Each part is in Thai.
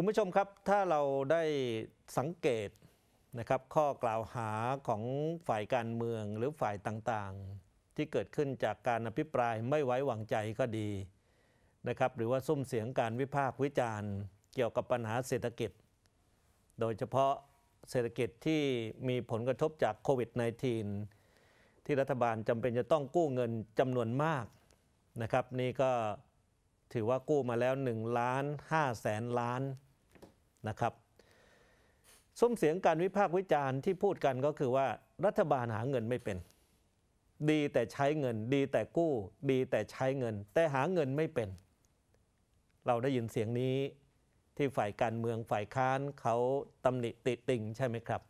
คุณผู้ชมครับถ้าเราได้สังเกตนะครับข้อกล่าวหาของฝ่ายการเมืองหรือฝ่ายต่างๆ ที่เกิดขึ้นจากการอภิปรายไม่ไว้วางใจก็ดีนะครับหรือว่าซุ้มเสียงการวิพากษ์วิจารณ์เกี่ยวกับปัญหาเศรษฐกิจโดยเฉพาะเศรษฐกิจที่มีผลกระทบจากโควิด -19 ที่รัฐบาลจำเป็นจะต้องกู้เงินจำนวนมากนะครับนี่ก็ถือว่ากู้มาแล้ว1ล้าน5แสนล้านนะครับส้มเสียงการวิพากษ์วิจารณ์ที่พูดกันก็คือว่ารัฐบาลหาเงินไม่เป็น ดีแต่ใช้เงิน ดีแต่กู้ ดีแต่ใช้เงิน แต่หาเงินไม่เป็น เราได้ยินเสียงนี้ที่ฝ่ายการเมืองฝ่ายค้านเขาตำหนิติติงใช่ไหมครับ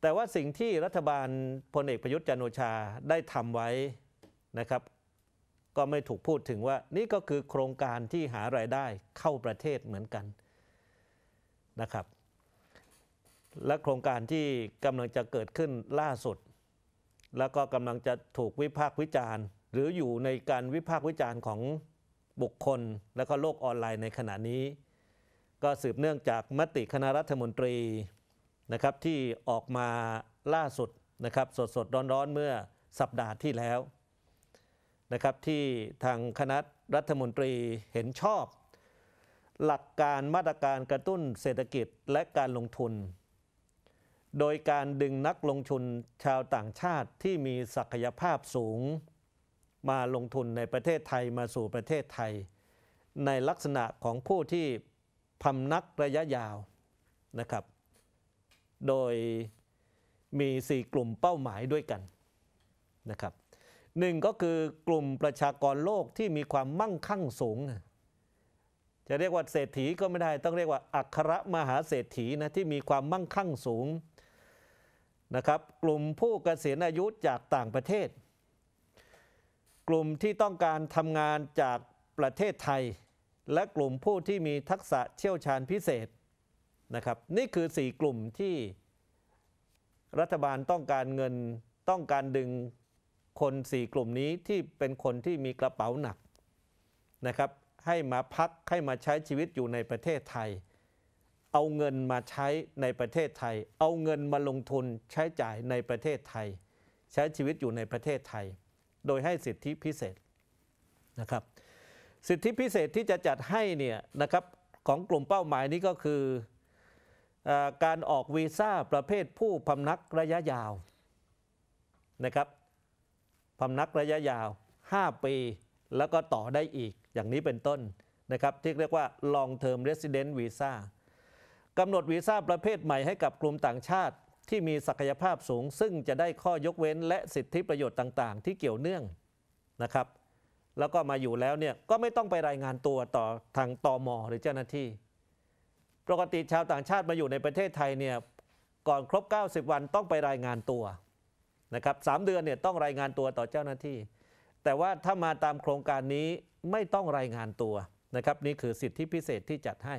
แต่ว่าสิ่งที่รัฐบาลพลเอกประยุทธ์จันโอชาได้ทำไว้นะครับ ก็ไม่ถูกพูดถึงว่านี่ก็คือโครงการที่หารายได้เข้าประเทศเหมือนกันนะครับและโครงการที่กำลังจะเกิดขึ้นล่าสุด แล้วก็กำลังจะถูกวิพากษ์วิจารณ์ หรืออยู่ในการวิพากษ์วิจารณ์ของบุคคล และก็โลกออนไลน์ในขณะนี้ ก็สืบเนื่องจากมติคณะรัฐมนตรีนะครับที่ออกมาล่าสุดนะครับสดสดร้อนร้อนเมื่อสัปดาห์ที่แล้วนะครับที่ทางคณะรัฐมนตรีเห็นชอบหลักการมาตรการกระตุ้นเศรษฐกิจและการลงทุน โดยการดึงนักลงทุนชาวต่างชาติที่มีศักยภาพสูงมาลงทุนในประเทศไทยมาสู่ประเทศไทย ในลักษณะของผู้ที่พำนักระยะยาวนะครับ โดยมี 4 กลุ่มเป้าหมายด้วยกันนะครับหนึ่งก็คือกลุ่มประชากรโลกที่มีความมั่งคั่งสูงจะเรียกว่าเศรษฐีก็ไม่ได้ต้องเรียกว่าอัครมหาเศรษฐีนะที่มีความมั่งคั่งสูงนะครับ กลุ่มผู้เกษียณอายุจากต่างประเทศ กลุ่มที่ต้องการทำงานจากประเทศไทย และกลุ่มผู้ที่มีทักษะเชี่ยวชาญพิเศษนะครับ นี่คือ 4 กลุ่มที่รัฐบาลต้องการเงินต้องการดึงคน4กลุ่มนี้ที่เป็นคนที่มีกระเป๋าหนักนะครับให้มาพักให้มาใช้ชีวิตอยู่ในประเทศไทย เอาเงินมาใช้ในประเทศไทย เอาเงินมาลงทุนใช้จ่ายในประเทศไทย ใช้ชีวิตอยู่ในประเทศไทย โดยให้สิทธิพิเศษนะครับสิทธิพิเศษที่จะจัดให้เนี่ยนะครับของกลุ่มเป้าหมายนี้ก็คืออการออกวีซ่าประเภทผู้พำนักระยะยาวนะครับพำนักระยะยาว 5 ปีแล้วก็ต่อได้อีกอย่างนี้เป็นต้นนะครับที่เรียกว่า long term resident visa กำหนดวีซ่าประเภทใหม่ให้กับกลุ่มต่างชาติที่มีศักยภาพสูง ซึ่งจะได้ข้อยกเว้นและสิทธิประโยชน์ต่างๆ ที่เกี่ยวเนื่องนะครับ แล้วก็มาอยู่แล้วเนี่ยก็ไม่ต้องไปรายงานตัวต่อทางตอมอหรือเจ้าหน้าที่ ปกติชาวต่างชาติมาอยู่ในประเทศไทยเนี่ยก่อนครบ 90 วันต้องไปรายงานตัวนะครับสเดือนเนี่ยต้องรายงานตัวต่อเจ้าหน้าที่ แต่ว่าถ้ามาตามโครงการนี้ไม่ต้องรายงานตัวนะครับนี่คือสิทธิพิเศษที่จัดให้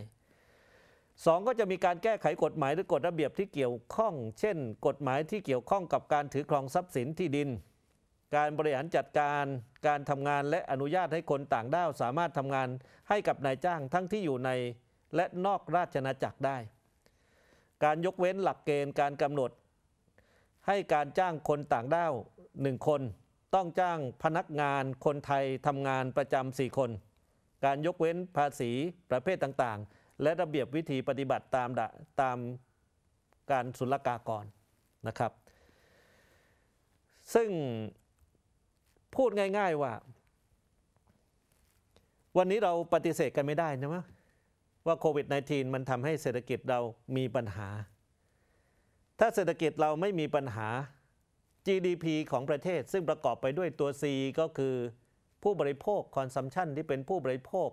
2ก็จะมีการแก้ไขกฎหมายหรือกฎระเบียบที่เกี่ยวข้อง เช่น กฎหมายที่เกี่ยวข้องกับการถือครองทรัพย์สินที่ดิน การบริหารจัดการ การทำงานและอนุญาตให้คนต่างด้าวสามารถทำงานให้กับนายจ้างทั้งที่อยู่ใน และนอกราชนาจักรได้ การยกเว้นหลักเกณฑ์การกำหนด ให้การจ้างคนต่างด้าวหนึ่งคนต้องจ้างพนักงานคนไทยทำงานประจำ4คน การยกเว้นภาษีประเภทต่างๆ และระเบียบวิธีปฏิบัติตามตามการศุลกากรนะครับ ซึ่งพูดง่ายๆว่าวันนี้เราปฏิเสธกันไม่ได้นะว่าว่าโควิด -19 มันทำให้เศรษฐกิจเรามีปัญหา ถ้าเศรษฐกิจเราไม่มีปัญหา GDP ของประเทศซึ่งประกอบไปด้วยตัว C ก็คือผู้บริโภค consumption ที่เป็นผู้บริโภค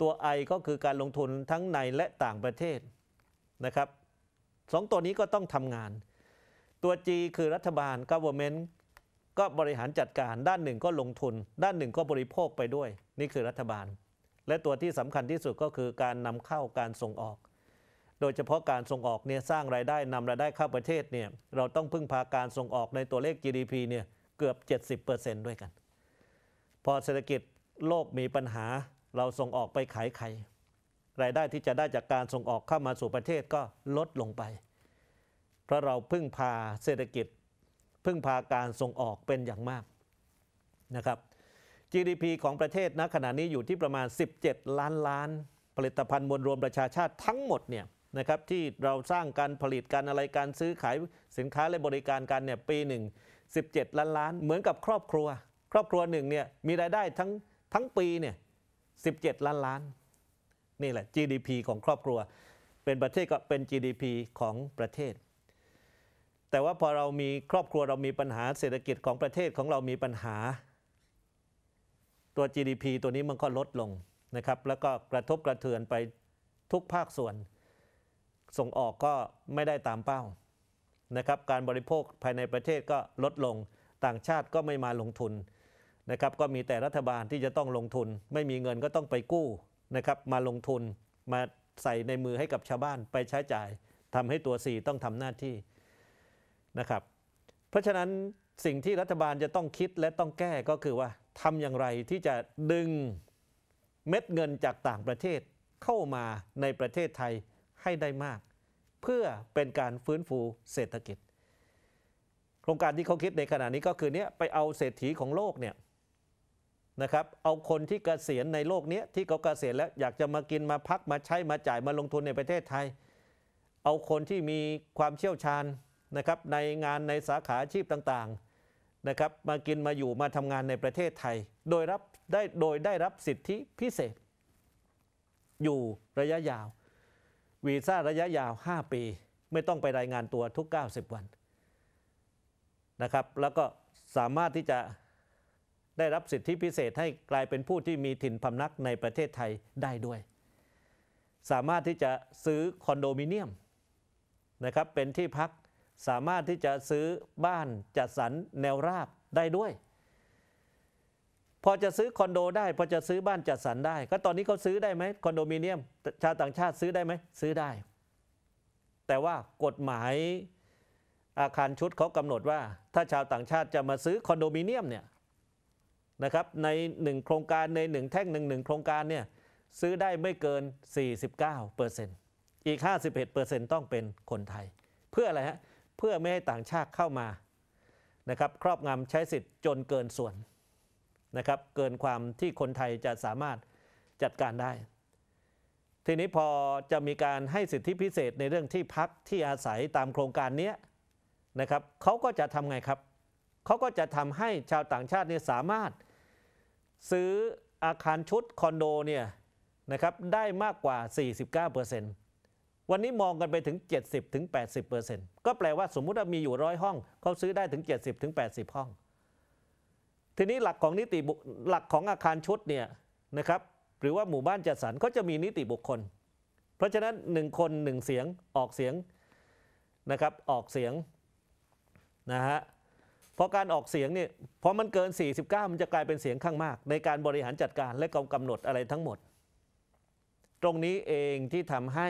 ตัว I ก็คือการลงทุนทั้งในและต่างประเทศนะครับสองตัวนี้ก็ต้องทำงานตัว G คือรัฐบาล government ก็บริหารจัดการด้านหนึ่งก็ลงทุน ด้านหนึ่งก็บริโภคไปด้วย นี่คือรัฐบาล และตัวที่สำคัญที่สุดก็คือการนำเข้าการส่งออกโดยเฉพาะการส่งออกเนี่ยสร้างรายได้นำรายได้เข้าประเทศเนี่ยเราต้องพึ่งพาการส่งออกในตัวเลข GDP เนี่ยเกือบ70%ด้วยกันพอเศรษฐกิจโลกมีปัญหา เราส่งออกไปขายไข่รายได้ที่จะได้จากการส่งออกเข้ามาสู่ประเทศก็ลดลงไป เพราะเราพึ่งพาเศรษฐกิจ พึ่งพาการส่งออกเป็นอย่างมากนะครับ GDP ของประเทศณขณะนี้อยู่ที่ประมาณ 17 ล้านล้าน ผลิตภัณฑ์มวลรวมประชาชาติทั้งหมดเนี่ยนะครับที่เราสร้างการผลิตการอะไรการซื้อขายสินค้าและบริการกันเนี่ยปีหนึ่ง17ล้านล้าน เหมือนกับครอบครัว ครอบครัวหนึ่งเนี่ยมีรายได้ทั้งทั้งปีเนี่ย17 ล้านล้าน นี่แหละ GDP ของครอบครัวเป็นประเทศก็เป็น GDP ของประเทศแต่ว่าพอเรามีครอบครัวเรามีปัญหาเศรษฐกิจของประเทศของเรามีปัญหา ตัว GDP ตัวนี้มันก็ลดลงนะครับแล้วก็กระทบกระเทือนไปทุกภาคส่วนส่งออกก็ไม่ได้ตามเป้านะครับการบริโภคภายในประเทศก็ลดลงต่างชาติก็ไม่มาลงทุนนะครับก็มีแต่รัฐบาลที่จะต้องลงทุน ไม่มีเงินก็ต้องไปกู้นะครับมาลงทุนมาใส่ในมือให้กับชาวบ้านไปใช้จ่ายทำให้ตัวีต้องทำหน้าที่นะครับเพราะฉะนั้นสิ่งที่รัฐบาลจะต้องคิดและต้องแก้ก็คือว่าทำอย่างไรที่จะดึงเม็ดเงินจากต่างประเทศเข้ามาในประเทศไทยให้ได้มากเพื่อเป็นการฟื้นฟูเศรษฐกิจ โครงการที่เขาคิดในขณะนี้ก็คือเนี้ยไปเอาเศรษฐีของโลกเนี่ยนะครับเอาคนที่เกษียณในโลกนี้ที่เขาเกษียณแล้วอยากจะมากินมาพักมาใช้มาจ่ายมาลงทุนในประเทศไทย เอาคนที่มีความเชี่ยวชาญนะครับในงานในสาขาอาชีพต่างๆนะครับมากินมาอยู่มาทำงานในประเทศไทยโดยรับได้โดยได้รับสิทธิพิเศษ อยู่ระยะยาววีซ่าระยะยาว 5 ปี ไม่ต้องไปรายงานตัวทุก 90 วันนะครับ แล้วก็สามารถที่จะได้รับสิทธิพิเศษให้กลายเป็นผู้ที่มีถิ่นพำนักในประเทศไทยได้ด้วย สามารถที่จะซื้อคอนโดมิเนียมนะครับ เป็นที่พัก สามารถที่จะซื้อบ้านจัดสรรแนวราบได้ด้วยพอจะซื้อคอนโดได้พอจะซื้อบ้านจัดสรรได้ ก็ตอนนี้เขาซื้อได้ไหมคอนโดมิเนียมชาวต่างชาติซื้อได้ไหมซื้อได้ แต่ว่ากฎหมายอาคารชุดเขากำหนดว่า ถ้าชาวต่างชาติจะมาซื้อคอนโดมิเนียมเนี่ยนะครับในหนึ่งโครงการในหนึ่งแท่งหนึ่งหนึ่งโครงการเนี่ยซื้อได้ไม่เกิน 49%อีก51%ต้องเป็นคนไทยเพื่ออะไรฮะเพื่อไม่ให้ต่างชาติเข้ามานะครับครอบงำใช้สิทธิ์จนเกินส่วนนะครับเกินความที่คนไทยจะสามารถจัดการได้ ทีนี้พอจะมีการให้สิทธิพิเศษในเรื่องที่พักที่อาศัยตามโครงการนี้นะครับเขาก็จะทำไงครับ เขาก็จะทำให้ชาวต่างชาติเนี่ยสามารถ ซื้ออาคารชุดคอนโดเนี่ยนะครับได้มากกว่า 49%วันนี้มองกันไปถึง 70-80%ก็แปลว่าสมมุติว่ามีอยู่ร้อยห้อง เขาซื้อได้ถึง 70-80 ห้องทีนี้หลักของนิติหลักของอาคารชุดเนี่ยนะครับหรือว่าหมู่บ้านจัดสรรก็จะมีนิติบุคคล เพราะฉะนั้นหนึ่งคนหนึ่งเสียงออกเสียงนะครับออกเสียงนะฮะพอการออกเสียงเนี่ยพอมันเกิน 49 มันจะกลายเป็นเสียงข้างมาก ในการบริหารจัดการและกำกำหนดอะไรทั้งหมด ตรงนี้เองที่ทำให้